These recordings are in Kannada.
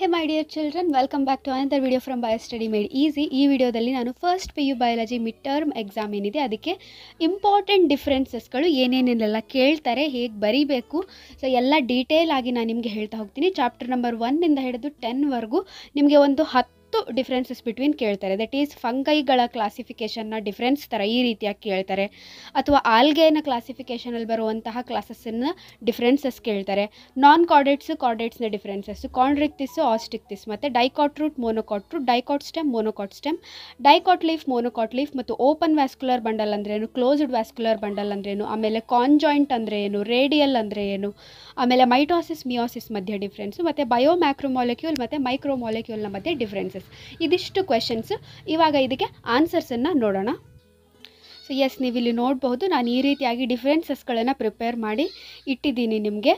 hey my dear children welcome back to another video from bio study made easy ಈ ವಿಡಿಯೋದಲ್ಲಿ ನಾನು first P U biology mid term exam ಏನಿದೆ ಅದಕ್ಕೆ ಇಂಪಾರ್ಟೆಂಟ್ ಡಿಫ್ರೆನ್ಸಸ್ಗಳು ಏನೇನೆಲ್ಲ ಕೇಳ್ತಾರೆ ಹೇಗೆ ಬರೀಬೇಕು ಸೊ ಎಲ್ಲ ಡೀಟೇಲ್ ಆಗಿ ನಾನು ನಿಮಗೆ ಹೇಳ್ತಾ ಹೋಗ್ತೀನಿ ಚಾಪ್ಟರ್ ನಂಬರ್ ಒನ್ನಿಂದ ಹಿಡಿದು ಟೆನ್ವರೆಗೂ ನಿಮಗೆ ಒಂದು ಹತ್ತು ಮತ್ತು ಡಿಫ್ರೆನ್ಸಸ್ ಬಿಟ್ವೀನ್ ಕೇಳ್ತಾರೆ ದಟ್ ಈಸ್ ಫಂಗೈಗಳ ಕ್ಲಾಸಿಫಿಕೇಷನ್ನ ಡಿಫ್ರೆನ್ಸ್ ಥರ ಈ ರೀತಿಯಾಗಿ ಕೇಳ್ತಾರೆ ಅಥವಾ ಆಲ್ಗೆನ ಕ್ಲಾಸಿಫಿಕೇಷನಲ್ಲಿ ಬರುವಂತಹ ಕ್ಲಾಸಸ್ಸನ್ನ ಡಿಫ್ರೆನ್ಸಸ್ ಕೇಳ್ತಾರೆ ನಾನ್ ಕಾರ್ಡೇಟ್ಸು ಕಾರ್ಡೇಟ್ಸ್ನ ಡಿಫ್ರೆನ್ಸಸ್ಸು ಕಾಂಡ್ರಿಕ್ತಿಸ್ಸು ಆಸ್ಟಿಕ್ತಿಸ್ ಮತ್ತು dicot root monocot root dicot stem monocot stem dicot leaf monocot leaf ಮತ್ತು ಓಪನ್ ವ್ಯಾಸ್ಕ್ಯುಲರ್ ಬಂಡಲ್ ಅಂದ್ರೇನು ಕ್ಲೋಸ್ಡ್ ವ್ಯಾಸ್ಕ್ಯುಲರ್ ಬಂಡಲ್ ಅಂದ್ರೇನು ಆಮೇಲೆ ಕಾನ್ಜಾಯಿಂಟ್ ಅಂದ್ರೆ ಏನು ರೇಡಿಯಲ್ ಅಂದರೆ ಏನು ಆಮೇಲೆ ಮೈಟೋಸಿಸ್ ಮಿಯೋಸಿಸ್ ಮಧ್ಯೆ ಡಿಫ್ರೆನ್ಸು ಮತ್ತು ಬಯೋ ಮ್ಯಾಕ್ರೋಮಾಲಿಕ್ಯೂಲ್ ಮತ್ತು ಮೈಕ್ರೋಮಾಲಿಕ್ಯೂಲ್ನ ಮಧ್ಯೆ ಡಿಫ್ರೆನ್ಸಸ್ ಇದಿಷ್ಟು ಕ್ವೆಶನ್ಸ್ ಇವಾಗ ಇದಕ್ಕೆ ಆನ್ಸರ್ಸನ್ನು ನೋಡೋಣ ಸೊ ಎಸ್ ನೀವಿಲ್ಲಿ ನೋಡಬಹುದು ನಾನು ಈ ರೀತಿಯಾಗಿ ಡಿಫ್ರೆನ್ಸಸ್ಗಳನ್ನು ಪ್ರಿಪೇರ್ ಮಾಡಿ ಇಟ್ಟಿದ್ದೀನಿ ನಿಮಗೆ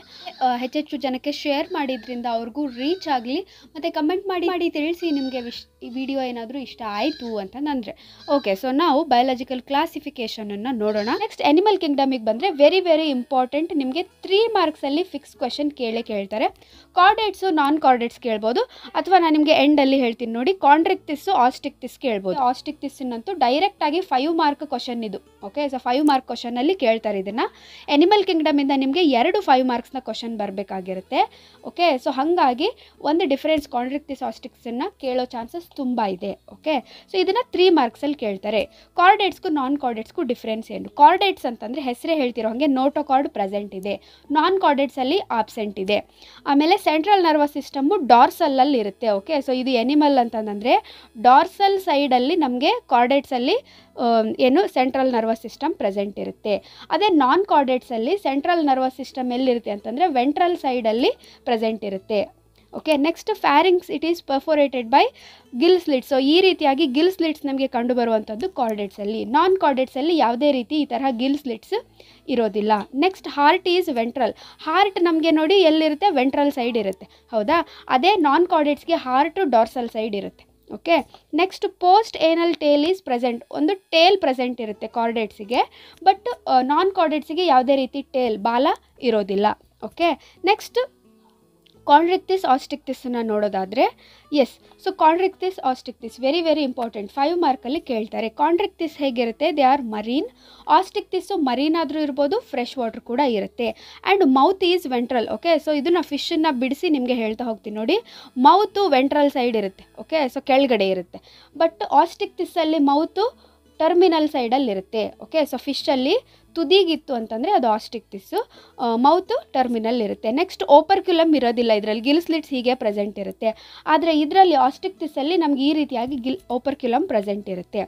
ಹೆಚ್ಚೆಚ್ಚು ಜನಕ್ಕೆ ಶೇರ್ ಮಾಡಿದ್ರಿಂದ ಅವ್ರಿಗೂ ರೀಚ್ ಆಗಲಿ ಮತ್ತು ಕಮೆಂಟ್ ಮಾಡಿ ಮಾಡಿ ತಿಳಿಸಿ ನಿಮಗೆ ವಿಶ್ ಈ ವಿಡಿಯೋ ಏನಾದರೂ ಇಷ್ಟ ಆಯಿತು ಅಂತ ನಂದ್ರೆ ಓಕೆ ಸೊ ನಾವು ಬಯಾಲಜಿಕಲ್ ಕ್ಲಾಸಿಫಿಕೇಷನನ್ನು ನೋಡೋಣ ನೆಕ್ಸ್ಟ್ ಎನಿಮಲ್ ಕಿಂಗ್ಡಮಿಗೆ ಬಂದರೆ ವೆರಿ ವೆರಿ ಇಂಪಾರ್ಟೆಂಟ್ ನಿಮಗೆ ತ್ರೀ ಮಾರ್ಕ್ಸಲ್ಲಿ ಫಿಕ್ಸ್ ಕ್ವೆಶನ್ ಕೇಳೇ ಕೇಳ್ತಾರೆ ಕಾರ್ಡೇಟ್ಸು ನಾನ್ ಕಾರ್ಡೇಟ್ಸ್ ಕೇಳ್ಬೋದು ಅಥವಾ ನಾನು ನಿಮಗೆ ಎಂಡಲ್ಲಿ ಹೇಳ್ತೀನಿ ನೋಡಿ ಕಾಂಡ್ರಿಕ್ತಿಸ್ಸು ಆಸ್ಟಿಕ್ತಿಸ್ ಕೇಳ್ಬೋದು ಆಸ್ಟಿಕ್ತಿಸ್ಸಿನಂತೂ ಡೈರೆಕ್ಟಾಗಿ ಫೈವ್ ಮಾರ್ಕ್ ಕ್ವಶನ್ ಕ್ವಶನ್ ಇದು ಓಕೆ ಸೊ ಫೈವ್ ಮಾರ್ಕ್ ಕ್ವಶನಲ್ಲಿ ಕೇಳ್ತಾರೆ ಇದನ್ನು ಎನಿಮಲ್ ಕಿಂಗ್ಡಮಿಂದ ನಿಮಗೆ ಎರಡು ಫೈವ್ ಮಾರ್ಕ್ಸ್ನ ಕ್ವಶನ್ ಬರಬೇಕಾಗಿರುತ್ತೆ ಓಕೆ ಸೊ ಹಾಗಾಗಿ ಒಂದು ಡಿಫ್ರೆನ್ಸ್ ಕಾಂಡ್ರಿಕ್ಟಿಸ್ ಆಸ್ಟಿಕ್ಸನ್ನು ಕೇಳೋ ಚಾನ್ಸಸ್ ತುಂಬ ಇದೆ ಓಕೆ ಸೊ ಇದನ್ನು ತ್ರೀ ಮಾರ್ಕ್ಸಲ್ಲಿ ಕೇಳ್ತಾರೆ ಕಾರ್ಡೇಟ್ಸ್ಗೂ ನಾನ್ ಕಾರ್ಡೇಟ್ಸ್ಗೂ ಡಿಫ್ರೆನ್ಸ್ ಏನು ಕಾರ್ಡೇಟ್ಸ್ ಅಂತಂದರೆ ಹೆಸರೇ ಹೇಳ್ತಿರೋ ಹಾಗೆ ನೋಟೋ ಕಾರ್ಡ್ ಪ್ರೆಸೆಂಟ್ ಇದೆ ನಾನ್ ಕಾರ್ಡೇಟ್ಸಲ್ಲಿ ಆಬ್ಸೆಂಟ್ ಇದೆ ಆಮೇಲೆ ಸೆಂಟ್ರಲ್ ನರ್ವಸ್ ಸಿಸ್ಟಮು ಡಾರ್ಸಲಲ್ಲಿ ಇರುತ್ತೆ ಓಕೆ ಸೊ ಇದು ಎನಿಮಲ್ ಅಂತಂದರೆ ಡಾರ್ಸಲ್ ಸೈಡಲ್ಲಿ ನಮಗೆ ಕಾರ್ಡೇಟ್ಸಲ್ಲಿ ಏನು ಸೆಂಟ್ರಲ್ ನರ್ವಸ್ ಸಿಸ್ಟಮ್ ಪ್ರೆಸೆಂಟ್ ಇರುತ್ತೆ ಅದೇ ನಾನ್ ಕಾರ್ಡೇಟ್ಸಲ್ಲಿ ಸೆಂಟ್ರಲ್ ನರ್ವಸ್ ಸಿಸ್ಟಮ್ ಎಲ್ಲಿರುತ್ತೆ ಅಂತಂದರೆ ವೆಂಟ್ರಲ್ ಸೈಡಲ್ಲಿ ಪ್ರೆಸೆಂಟ್ ಇರುತ್ತೆ okay next pharynx it is perforated by gill slits so ಈ ರೀತಿಯಾಗಿ ಗಿಲ್ ಸ್ಲಿಟ್ಸ್ ನಮಗೆ ಬರುವಂಥದ್ದು ಕಾರ್ಡೆಟ್ಸಲ್ಲಿ ನಾನ್ ಕಾರ್ಡೆಟ್ಸಲ್ಲಿ ಯಾವುದೇ ರೀತಿ ಈ ತರಹ ಗಿಲ್ ಸ್ಲಿಟ್ಸ್ ಇರೋದಿಲ್ಲ next heart is ventral heart ನಮಗೆ ನೋಡಿ ಎಲ್ಲಿರುತ್ತೆ ವೆಂಟ್ರಲ್ ಸೈಡ್ ಇರುತ್ತೆ ಹೌದಾ ಅದೇ ನಾನ್ ಕಾರ್ಡೆಟ್ಸ್ಗೆ ಹಾರ್ಟು ಡಾರ್ಸಲ್ ಸೈಡ್ ಇರುತ್ತೆ okay next post anal tail is present ಒಂದು ಟೇಲ್ ಪ್ರೆಸೆಂಟ್ ಇರುತ್ತೆ ಕಾರ್ಡೇಟ್ಸಿಗೆ ಬಟ್ ನಾನ್ ಕಾರ್ಡೇಟ್ಸಿಗೆ ಯಾವುದೇ ರೀತಿ ಟೇಲ್ ಬಾಲ ಇರೋದಿಲ್ಲ ಓಕೆ ನೆಕ್ಸ್ಟ್ ಕಾಂಡ್ರಿಕ್ತಿಸ್ ಆಸ್ಟಿಕ್ತಿಸನ್ನು ನೋಡೋದಾದರೆ yes so Chondrichthyes Osteichthyes very very important five ಮಾರ್ಕಲ್ಲಿ ಕೇಳ್ತಾರೆ ಕಾಂಡ್ರಿಕ್ತಿಸ್ ಹೇಗಿರುತ್ತೆ ದೇ ಆರ್ ಮರೀನ್ ಆಸ್ಟಿಕ್ತಿಸ್ಸು ಮರೀನ್ ಆದರೂ ಇರ್ಬೋದು ಫ್ರೆಶ್ ವಾಟರ್ ಕೂಡ ಇರುತ್ತೆ and mouth is ventral okay so ಇದನ್ನು ಫಿಶನ್ನ ಬಿಡಿಸಿ ನಿಮಗೆ ಹೇಳ್ತಾ ಹೋಗ್ತೀನಿ ನೋಡಿ ಮೌತು ವೆಂಟ್ರಲ್ ಸೈಡ್ ಇರುತ್ತೆ ಓಕೆ ಸೊ ಕೆಳಗಡೆ ಇರುತ್ತೆ ಬಟ್ ಆಸ್ಟಿಕ್ತಿಸ್ಸಲ್ಲಿ ಮೌತು ಟರ್ಮಿನಲ್ ಸೈಡಲ್ಲಿರುತ್ತೆ ಓಕೆ ಸೊ ಫಿಶ್ಶಲ್ಲಿ ತುದಿಗಿತ್ತು ಅಂತಂದರೆ ಅದು ಆಸ್ಟಿಕ್ತಿಸ್ಸು ಮೌತ್ ಟರ್ಮಿನಲ್ ಇರುತ್ತೆ ನೆಕ್ಸ್ಟ್ ಓಪರ್ಕ್ಯುಲಮ್ ಇರೋದಿಲ್ಲ ಇದರಲ್ಲಿ ಗಿಲ್ಸ್ಲಿಟ್ಸ್ ಹೀಗೆ ಪ್ರೆಸೆಂಟ್ ಇರುತ್ತೆ ಆದರೆ ಇದರಲ್ಲಿ ಆಸ್ಟಿಕ್ ನಮ್ಗೆ ಈ ರೀತಿಯಾಗಿ ಗಿಲ್ ಓಪರ್ಕ್ಯುಲಮ್ ಪ್ರೆಸೆಂಟ್ ಇರುತ್ತೆ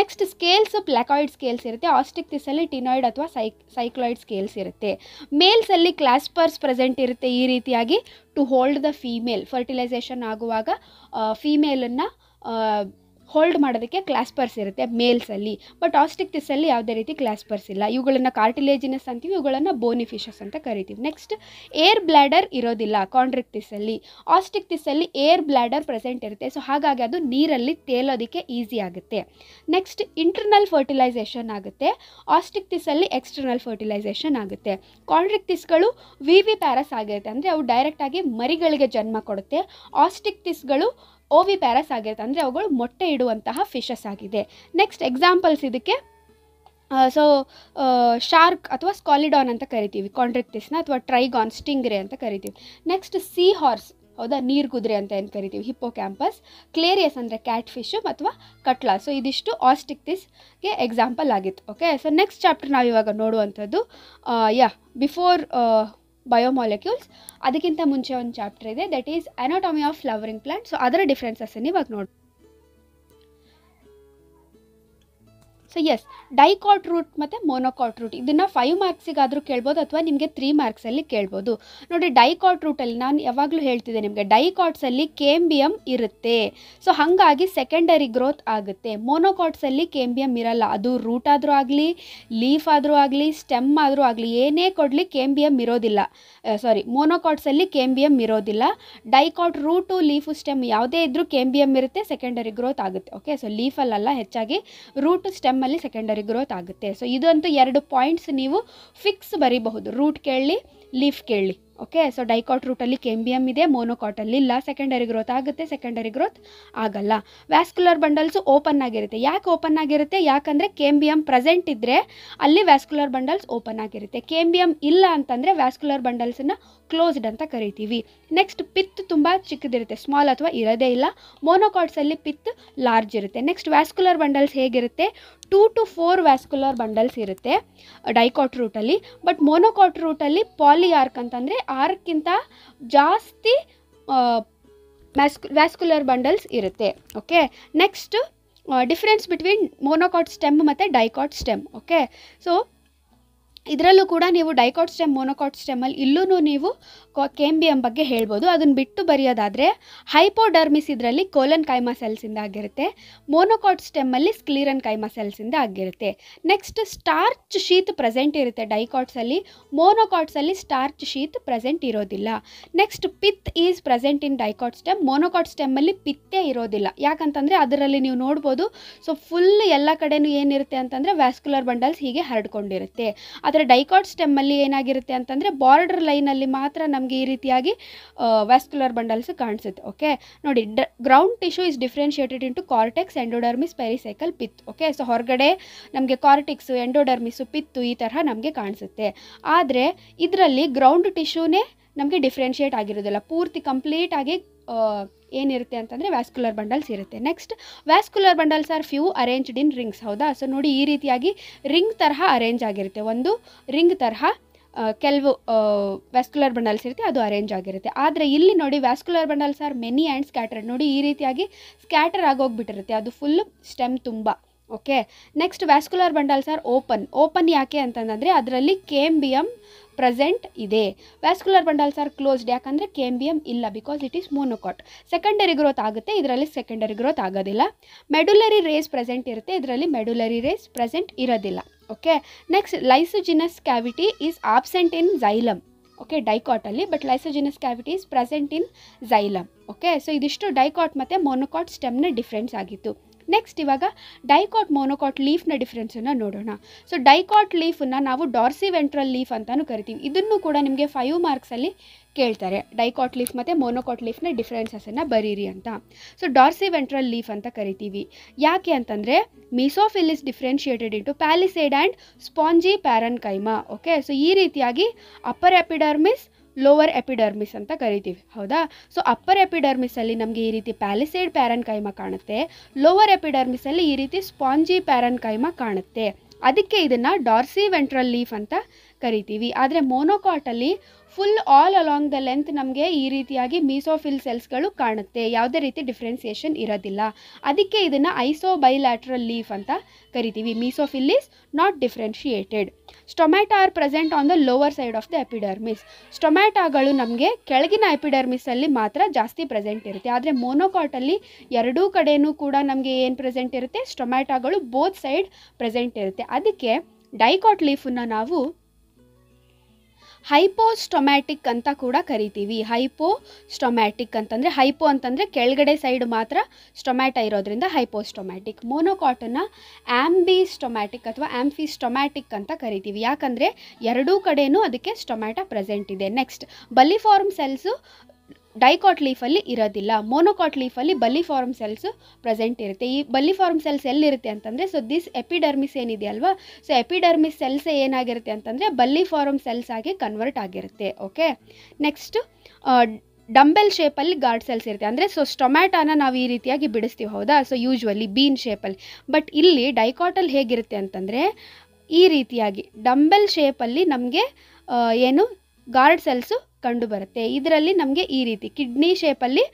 ನೆಕ್ಸ್ಟ್ ಸ್ಕೇಲ್ಸ್ ಪ್ಲಾಕಾಯ್ಡ್ ಸ್ಕೇಲ್ಸ್ ಇರುತ್ತೆ ಆಸ್ಟಿಕ್ ಟಿನಾಯ್ಡ್ ಅಥವಾ ಸೈಕ್ ಸೈಕ್ಲಾಯ್ಡ್ ಸ್ಕೇಲ್ಸ್ ಇರುತ್ತೆ ಮೇಲ್ಸಲ್ಲಿ ಕ್ಲಾಸ್ಪರ್ಸ್ ಪ್ರೆಸೆಂಟ್ ಇರುತ್ತೆ ಈ ರೀತಿಯಾಗಿ to hold the female fertilisation ಆಗುವಾಗ ಫೀಮೇಲನ್ನು ಹೋಲ್ಡ್ ಮಾಡೋದಕ್ಕೆ ಕ್ಲಾಸ್ಪರ್ಸ್ ಇರುತ್ತೆ ಮೇಲ್ಸಲ್ಲಿ ಬಟ್ ಆಸ್ಟಿಕ್ಟಿಸಲ್ಲಿ ಯಾವುದೇ ರೀತಿ ಕ್ಲಾಸ್ಪರ್ಸ್ ಇಲ್ಲ ಇವುಗಳನ್ನು ಕಾರ್ಟಿಲೇಜಿನಸ್ ಅಂತೀವಿ ಇವುಗಳನ್ನು ಬೋನಿಫಿಷಸ್ ಅಂತ ಕರಿತೀವಿ ನೆಕ್ಸ್ಟ್ ಏರ್ ಬ್ಲ್ಯಾಡರ್ ಇರೋದಿಲ್ಲ ಕಾಂಡ್ರಿಕ್ಟಿಸಲ್ಲಿ ಆಸ್ಟಿಕ್ಟಿಸಲ್ಲಿ ಏರ್ ಬ್ಲ್ಯಾಡರ್ ಪ್ರೆಸೆಂಟ್ ಇರುತ್ತೆ ಸೊ ಹಾಗಾಗಿ ಅದು ನೀರಲ್ಲಿ ತೇಲೋದಕ್ಕೆ ಈಸಿ ಆಗುತ್ತೆ ನೆಕ್ಸ್ಟ್ ಇಂಟರ್ನಲ್ ಫರ್ಟಿಲೈಸೇಷನ್ ಆಗುತ್ತೆ ಆಸ್ಟಿಕ್ಟಿಸಲ್ಲಿ ಎಕ್ಸ್ಟರ್ನಲ್ ಫರ್ಟಿಲೈಸೇಷನ್ ಆಗುತ್ತೆ ಕಾಂಡ್ರಿಕ್ಟಿಸ್ಗಳು ವಿ ವಿ ಪ್ಯಾರಸ್ ಆಗಿರುತ್ತೆ ಅಂದರೆ ಅವು ಡೈರೆಕ್ಟಾಗಿ ಮರಿಗಳಿಗೆ ಜನ್ಮ ಕೊಡುತ್ತೆ ಆಸ್ಟಿಕ್ಟಿಸ್ಗಳು ಓವಿ ಪ್ಯಾರಸ್ ಆಗಿರುತ್ತೆ ಅಂದರೆ ಅವುಗಳು ಮೊಟ್ಟೆ ಇಡುವಂತಹ ಫಿಶಸ್ ಆಗಿದೆ ನೆಕ್ಸ್ಟ್ ಎಕ್ಸಾಂಪಲ್ಸ್ ಇದಕ್ಕೆ ಸೊ ಶಾರ್ಕ್ ಅಥವಾ ಸ್ಕಾಲಿಡಾನ್ ಅಂತ ಕರಿತೀವಿ ಕಾಂಡ್ರಿಕ್ಟಿಸ್ನ ಅಥವಾ ಟ್ರೈಗಾನ್ ಸ್ಟಿಂಗ್ರೆ ಅಂತ ಕರಿತೀವಿ ನೆಕ್ಸ್ಟ್ ಸೀ ಹಾರ್ಸ್ ಹೌದಾ ನೀರು ಕುದುರೆ ಅಂತ ಏನು ಕರಿತೀವಿ ಹಿಪ್ಪೋ ಕ್ಯಾಂಪಸ್ ಕ್ಲೇರಿಯಸ್ ಅಂದರೆ ಕ್ಯಾಟ್ ಫಿಶು ಅಥವಾ ಕಟ್ಲಾ ಸೊ ಇದಿಷ್ಟು ಆಸ್ಟಿಕ್ತಿಸ್ಗೆ ಎಕ್ಸಾಂಪಲ್ ಆಗಿತ್ತು ಓಕೆ ಸೊ ನೆಕ್ಸ್ಟ್ ಚಾಪ್ಟರ್ ನಾವು ಇವಾಗ ನೋಡುವಂಥದ್ದು ಯಾ ಬಿಫೋರ್ ಬಯೋಮಾಲಿಕ್ಯೂಲ್ಸ್ ಅದಕ್ಕಿಂತ ಮುಂಚೆ ಒಂದು ಚಾಪ್ಟರ್ ಇದೆ that is anatomy of flowering plant so ಅದರ ಡಿಫ್ರೆನ್ಸಸ್ ಇವಾಗ ನೋಡಿ ಸೊ ಎಸ್ ಡೈಕಾಟ್ ರೂಟ್ ಮತ್ತು ಮೊನೋಕಾಟ್ ರೂಟ್ ಇದನ್ನು ಫೈವ್ ಮಾರ್ಕ್ಸಿಗಾದರೂ ಕೇಳ್ಬೋದು ಅಥವಾ ನಿಮಗೆ ತ್ರೀ ಮಾರ್ಕ್ಸಲ್ಲಿ ಕೇಳ್ಬೋದು ನೋಡಿ ಡೈಕಾಟ್ ರೂಟಲ್ಲಿ ನಾನು ಯಾವಾಗಲೂ ಹೇಳ್ತಿದ್ದೆ ನಿಮಗೆ ಡೈಕಾಟ್ಸಲ್ಲಿ ಕೆಂಬಿಯಂ ಇರುತ್ತೆ ಸೊ ಹಾಗಾಗಿ ಸೆಕೆಂಡರಿ ಗ್ರೋತ್ ಆಗುತ್ತೆ ಮೊನೋಕಾಟ್ಸಲ್ಲಿ ಕೆಂಬಿಯಂ ಇರಲ್ಲ ಅದು ರೂಟ್ ಆದರೂ ಆಗಲಿ ಲೀಫ್ ಆದರೂ ಆಗಲಿ ಸ್ಟೆಮ್ ಆದರೂ ಆಗಲಿ ಏನೇ ಕೊಡಲಿ ಕೆಂಬಿಯಂ ಇರೋದಿಲ್ಲ ಸಾರಿ ಮೊನೋಕಾಟ್ಸಲ್ಲಿ ಕೆಂಬಿಯಂ ಇರೋದಿಲ್ಲ ಡೈಕಾಟ್ ರೂಟು ಲೀಫು ಸ್ಟೆಮ್ ಯಾವುದೇ ಇದ್ದರೂ ಕೆಂಬಿಯಂ ಇರುತ್ತೆ ಸೆಕೆಂಡರಿ ಗ್ರೋತ್ ಆಗುತ್ತೆ ಓಕೆ ಸೊ ಲೀಫಲ್ಲಲ್ಲ ಹೆಚ್ಚಾಗಿ ರೂಟು ಸ್ಟೆಮ್ ಟೈಮಲ್ಲಿ ಸೆಕೆಂಡರಿ ಗ್ರೋತ್ ಆಗುತ್ತೆ ಸೊ ಇದಂತೂ ಎರಡು ಪಾಯಿಂಟ್ಸ್ ನೀವು ಫಿಕ್ಸ್ ಬರೀಬಹುದು ರೂಟ್ ಕೇಳಲಿ ಲೀಫ್ ಕೇಳಲಿ ಓಕೆ ಸೊ ಡೈಕಾಟ್ ರೂಟಲ್ಲಿ ಕೆಂಬಿಯಮ್ ಇದೆ ಮೋನೋಕಾಟಲ್ಲಿ ಇಲ್ಲ ಸೆಕೆಂಡರಿ ಗ್ರೋತ್ ಆಗುತ್ತೆ ಸೆಕೆಂಡರಿ ಗ್ರೋತ್ ಆಗಲ್ಲ ವ್ಯಾಸ್ಕ್ಯುಲರ್ ಬಂಡಲ್ಸು ಓಪನ್ ಆಗಿರುತ್ತೆ ಯಾಕೆ ಓಪನ್ ಆಗಿರುತ್ತೆ ಯಾಕಂದರೆ ಕೆಂಬಿಯಮ್ ಪ್ರೆಸೆಂಟ್ ಇದ್ದರೆ ಅಲ್ಲಿ ವ್ಯಾಸ್ಕ್ಯುಲರ್ ಬಂಡಲ್ಸ್ ಓಪನ್ ಆಗಿರುತ್ತೆ ಕೆಂಬಿಯಮ್ ಇಲ್ಲ ಅಂತಂದರೆ ವ್ಯಾಸ್ಕ್ಯುಲರ್ ಬಂಡಲ್ಸನ್ನು ಕ್ಲೋಸ್ಡ್ ಅಂತ ಕರಿತೀವಿ ನೆಕ್ಸ್ಟ್ ಪಿತ್ ತುಂಬ ಚಿಕ್ಕದಿರುತ್ತೆ ಸ್ಮಾಲ್ ಅಥವಾ ಇರೋದೇ ಇಲ್ಲ ಮೋನೋಕಾಟ್ಸಲ್ಲಿ ಪಿತ್ ಲಾರ್ಜ್ ಇರುತ್ತೆ ನೆಕ್ಸ್ಟ್ ವ್ಯಾಸ್ಕ್ಯುಲರ್ ಬಂಡಲ್ಸ್ ಹೇಗಿರುತ್ತೆ two to four vascular bundles ಇರುತ್ತೆ ಡೈಕಾಟ್ ರೂಟಲ್ಲಿ ಬಟ್ ಮೋನೋಕಾಟ್ ರೂಟಲ್ಲಿ ಪಾಲಿಯಾರ್ಕ್ ಅಂತಂದರೆ ಆರಕ್ಕಿಂತ ಜಾಸ್ತಿ ವ್ಯಾಸ್ಕು ವ್ಯಾಸ್ಕುಲರ್ ಬಂಡಲ್ಸ್ ಇರುತ್ತೆ okay next difference between monocot stem ಮತ್ತು ಡೈಕಾಟ್ ಸ್ಟೆಮ್ ಓಕೆ ಸೊ ಇದರಲ್ಲೂ ಕೂಡ ನೀವು ಡೈಕಾಟ್ ಸ್ಟೆಮ್ ಮೊನೊಕಾಟ್ ಸ್ಟೆಮ್ಮಲ್ಲಿ ಇಲ್ಲೂ ನೀವು ಕೆಂಬಿಯಂ ಬಗ್ಗೆ ಹೇಳ್ಬೋದು ಅದನ್ನು ಬಿಟ್ಟು ಬರೆಯೋದಾದರೆ ಹೈಪೋಡರ್ಮಿಸ್ ಇದರಲ್ಲಿ ಕೋಲನ್ ಕೈಮಾ ಸೆಲ್ಸಿಂದ ಆಗಿರುತ್ತೆ ಮೊನೊಕಾಟ್ ಸ್ಟೆಮ್ಮಲ್ಲಿ ಸ್ಕ್ಲೀರನ್ ಕೈಮಾ ಸೆಲ್ಸಿಂದ ಆಗಿರುತ್ತೆ ನೆಕ್ಸ್ಟ್ ಸ್ಟಾರ್ಚ್ ಶೀತ್ ಪ್ರೆಸೆಂಟ್ ಇರುತ್ತೆ ಡೈಕಾಟ್ಸಲ್ಲಿ ಮೊನೊಕಾಟ್ಸಲ್ಲಿ ಸ್ಟಾರ್ಚ್ ಶೀತ್ ಪ್ರೆಸೆಂಟ್ ಇರೋದಿಲ್ಲ next pith is present in dicot stem monocot ಸ್ಟೆಮ್ಮಲ್ಲಿ ಪಿತ್ತೇ ಇರೋದಿಲ್ಲ ಯಾಕಂತಂದರೆ ಅದರಲ್ಲಿ ನೀವು ನೋಡ್ಬೋದು ಸೊ ಫುಲ್ ಎಲ್ಲ ಕಡೆನೂ ಏನಿರುತ್ತೆ ಅಂತಂದರೆ ವ್ಯಾಸ್ಕ್ಯುಲರ್ ಬಂಡಲ್ಸ್ ಹೀಗೆ ಹರಡ್ಕೊಂಡಿರುತ್ತೆ ಅದರ ಆದರೆ ಡೈಕಾಟ್ ಸ್ಟೆಮ್ಮಲ್ಲಿ ಏನಾಗಿರುತ್ತೆ ಅಂತಂದರೆ ಬಾರ್ಡರ್ ಲೈನಲ್ಲಿ ಮಾತ್ರ ನಮಗೆ ಈ ರೀತಿಯಾಗಿ ವ್ಯಾಸ್ಕ್ಯುಲರ್ ಬಂಡಲ್ಸ್ ಕಾಣಿಸುತ್ತೆ ಓಕೆ ನೋಡಿ the ground tissue is differentiated into cortex endodermis pericycle pith okay so ಹೊರಗಡೆ ನಮಗೆ ಕಾರ್ಟಿಕ್ಸು ಎಂಡೋಡರ್ಮಿಸು ಪಿತ್ತು ಈ ತರಹ ನಮಗೆ ಕಾಣಿಸುತ್ತೆ ಆದರೆ ಇದರಲ್ಲಿ ಗ್ರೌಂಡ್ ಟಿಶ್ಯೂನೇ ನಮಗೆ ಡಿಫ್ರೆನ್ಷಿಯೇಟ್ ಆಗಿರೋದಿಲ್ಲ ಪೂರ್ತಿ ಕಂಪ್ಲೀಟಾಗಿ ಏನಿರುತ್ತೆ ಅಂತಂದರೆ ವ್ಯಾಸ್ಕ್ಯುಲರ್ ಬಂಡಲ್ಸ್ ಇರುತ್ತೆ next vascular bundles are few arranged in rings ಹೌದಾ ಸೊ ನೋಡಿ ಈ ರೀತಿಯಾಗಿ ರಿಂಗ್ ತರಹ ಅರೇಂಜ್ ಆಗಿರುತ್ತೆ ಒಂದು ರಿಂಗ್ ತರಹ ಕೆಲವು ವ್ಯಾಸ್ಕ್ಯುಲರ್ ಬಂಡಲ್ಸ್ ಇರುತ್ತೆ ಅದು ಅರೇಂಜ್ ಆಗಿರುತ್ತೆ ಆದರೆ ಇಲ್ಲಿ ನೋಡಿ vascular bundles are many and scattered ನೋಡಿ ಈ ರೀತಿಯಾಗಿ ಸ್ಕ್ಯಾಟರ್ ಆಗೋಗ್ಬಿಟ್ಟಿರುತ್ತೆ ಅದು ಫುಲ್ಲು ಸ್ಟೆಮ್ ತುಂಬ okay next vascular bundles are open open ಯಾಕೆ ಅಂತಂದರೆ ಅದರಲ್ಲಿ ಕೆಂಬಿಯಂ ಪ್ರೆಸೆಂಟ್ ಇದೆ ವ್ಯಾಸ್ಕ್ಯುಲರ್ ಬಂಡಲ್ಸ್ ಆರ್ ಕ್ಲೋಸ್ಡ್ ಯಾಕಂದರೆ ಕೆ ಇಲ್ಲ because it is monocot secondary growth ಆಗುತ್ತೆ ಇದರಲ್ಲಿ ಸೆಕೆಂಡರಿ ಗ್ರೋತ್ ಆಗೋದಿಲ್ಲ ಮೆಡುಲರಿ ರೇಸ್ ಪ್ರೆಸೆಂಟ್ ಇರುತ್ತೆ ಇದರಲ್ಲಿ ಮೆಡುಲರಿ ರೇಸ್ ಪ್ರೆಸೆಂಟ್ ಇರೋದಿಲ್ಲ okay next lysigenous cavity is absent in xylem okay ಡೈಕಾಟಲ್ಲಿ but ಲೈಸೋಜಿನಸ್ cavity is present in xylem okay so ಇದಿಷ್ಟು ಡೈಕಾಟ್ ಮತ್ತು ಮೊನೋಕಾಟ್ ಸ್ಟೆಮ್ನ ಡಿಫ್ರೆನ್ಸ್ ಆಗಿತ್ತು ನೆಕ್ಸ್ಟ್ ಇವಾಗ ಡೈಕಾಟ್ ಮೋನೋಕಾಟ್ ಲೀಫ್ನ ಡಿಫ್ರೆನ್ಸನ್ನು ನೋಡೋಣ ಸೊ ಡೈಕಾಟ್ ಲೀಫನ್ನು ನಾವು ಡಾರ್ಸಿ ವೆಂಟ್ರಲ್ ಲೀಫ್ ಅಂತಲೂ ಕರಿತೀವಿ ಇದನ್ನು ಕೂಡ ನಿಮಗೆ ಫೈವ್ ಮಾರ್ಕ್ಸಲ್ಲಿ ಕೇಳ್ತಾರೆ ಡೈಕಾಟ್ ಲೀಫ್ ಮತ್ತು ಮೊನೊಕಾಟ್ ಲೀಫ್ನ ಡಿಫ್ರೆನ್ಸಸನ್ನು ಬರೀರಿ ಅಂತ ಸೊ ಡಾರ್ಸಿ ವೆಂಟ್ರಲ್ ಲೀಫ್ ಅಂತ ಕರಿತೀವಿ ಯಾಕೆ ಅಂತಂದರೆ mesophyll is differentiated into palisade and spongy ಪ್ಯಾರನ್ ಓಕೆ ಸೊ ಈ ರೀತಿಯಾಗಿ ಅಪ್ಪರ್ ಎಪಿಡರ್ಮಿಸ್ ಲೋವರ್ ಎಪಿಡರ್ಮಿಸ್ ಅಂತ ಕರಿತೀವಿ ಹೌದಾ ಸೊ ಅಪ್ಪರ್ ಎಪಿಡರ್ಮಿಸಲ್ಲಿ ನಮಗೆ ಈ ರೀತಿ ಪ್ಯಾಲಿಸೈಡ್ ಪ್ಯಾರನ್ ಕೈಮ ಕಾಣುತ್ತೆ ಲೋವರ್ ಎಪಿಡರ್ಮಿಸಲ್ಲಿ ಈ ರೀತಿ ಸ್ಪಾಂಜಿ ಪ್ಯಾರನ್ ಕೈಮ ಕಾಣುತ್ತೆ ಅದಕ್ಕೆ ಇದನ್ನು ಡಾರ್ಸಿ ವೆಂಟ್ರಲ್ ಲೀಫ್ ಅಂತ ಕರಿತೀವಿ ಆದರೆ ಮೊನೊಕಾಟಲ್ಲಿ full all along the length ನಮಗೆ ಈ ರೀತಿಯಾಗಿ ಮೀಸೋಫಿಲ್ ಸೆಲ್ಸ್ಗಳು ಕಾಣುತ್ತೆ ಯಾವುದೇ ರೀತಿ ಡಿಫ್ರೆನ್ಸಿಯೇಷನ್ ಇರೋದಿಲ್ಲ ಅದಕ್ಕೆ ಇದನ್ನು ಐಸೋ ಬೈಲ್ಯಾಟ್ರಲ್ ಲೀಫ್ ಅಂತ ಕರಿತೀವಿ mesophyll is not differentiated stomata are present on the lower side of the epidermis ಸ್ಟೊಮ್ಯಾಟೋಗಳು ನಮಗೆ ಕೆಳಗಿನ ಎಪಿಡರ್ಮಿಸಲ್ಲಿ ಮಾತ್ರ ಜಾಸ್ತಿ ಪ್ರೆಸೆಂಟ್ ಇರುತ್ತೆ ಆದರೆ ಮೋನೋಕಾಟಲ್ಲಿ ಎರಡೂ ಕಡೆಯೂ ಕೂಡ ನಮಗೆ ಏನು ಪ್ರೆಸೆಂಟ್ ಇರುತ್ತೆ ಸ್ಟೊಮ್ಯಾಟೋಗಳು ಬೋತ್ ಸೈಡ್ ಪ್ರೆಸೆಂಟ್ ಇರುತ್ತೆ ಅದಕ್ಕೆ ಡೈಕಾಟ್ ಲೀಫನ್ನು ನಾವು ಹೈಪೋಸ್ಟೊಮ್ಯಾಟಿಕ್ ಅಂತ ಕೂಡ ಕರಿತೀವಿ ಹೈಪೋಸ್ಟೊಮ್ಯಾಟಿಕ್ ಅಂತಂದರೆ ಹೈಪೋ ಅಂತಂದರೆ ಕೆಳಗಡೆ ಸೈಡ್ ಮಾತ್ರ ಸ್ಟೊಮ್ಯಾಟ ಇರೋದ್ರಿಂದ ಹೈಪೋಸ್ಟೊಮ್ಯಾಟಿಕ್ ಮೋನೋಕಾಟನ್ನ ಆ್ಯಂಬಿಸ್ಟೊಮ್ಯಾಟಿಕ್ ಅಥವಾ ಆ್ಯಂಫಿಸ್ಟೊಮ್ಯಾಟಿಕ್ ಅಂತ ಕರಿತೀವಿ ಯಾಕಂದರೆ ಎರಡೂ ಕಡೆಯೂ ಅದಕ್ಕೆ ಸ್ಟೊಮ್ಯಾಟ ಪ್ರೆಸೆಂಟ್ ಇದೆ ನೆಕ್ಸ್ಟ್ ಬಲಿಫಾರ್ಮ್ ಸೆಲ್ಸು ಡೈಕಾಟ್ ಲೀಫಲ್ಲಿ ಇರೋದಿಲ್ಲ ಮೋನೋಕಾಟ್ ಲೀಫಲ್ಲಿ ಫಾರಮ್ ಸೆಲ್ಸು ಪ್ರೆಸೆಂಟ್ ಇರುತ್ತೆ ಈ ಬಲ್ಲಿ ಫಾರಮ್ ಸೆಲ್ಸ್ ಎಲ್ಲಿರುತ್ತೆ ಅಂತಂದರೆ ಸೊ ದಿಸ್ ಎಪಿಡರ್ಮಿಸ್ ಏನಿದೆ ಅಲ್ವಾ ಸೊ ಎಪಿಡರ್ಮಿಸ್ ಸೆಲ್ಸ್ ಏನಾಗಿರುತ್ತೆ ಅಂತಂದರೆ ಫಾರಮ್ ಸೆಲ್ಸ್ ಆಗಿ ಕನ್ವರ್ಟ್ ಆಗಿರುತ್ತೆ ಓಕೆ ನೆಕ್ಸ್ಟು ಡಂಬೆಲ್ ಶೇಪಲ್ಲಿ ಗಾರ್ಡ್ ಸೆಲ್ಸ್ ಇರುತ್ತೆ ಅಂದರೆ ಸೊ ಸ್ಟೊಮ್ಯಾಟೋನ ನಾವು ಈ ರೀತಿಯಾಗಿ ಬಿಡಿಸ್ತೀವಿ ಹೌದಾ ಸೊ ಯೂಶ್ವಲಿ ಬೀನ್ ಶೇಪಲ್ಲಿ ಬಟ್ ಇಲ್ಲಿ ಡೈಕಾಟಲ್ಲಿ ಹೇಗಿರುತ್ತೆ ಅಂತಂದರೆ ಈ ರೀತಿಯಾಗಿ ಡಂಬೆಲ್ ಶೇಪಲ್ಲಿ ನಮಗೆ ಏನು ಗಾರ್ಡ್ ಸೆಲ್ಸು ಕಂಡುಬರುತ್ತೆ ಇದರಲ್ಲಿ ನಮಗೆ ಈ ರೀತಿ ಕಿಡ್ನಿ ಶೇಪಲ್ಲಿ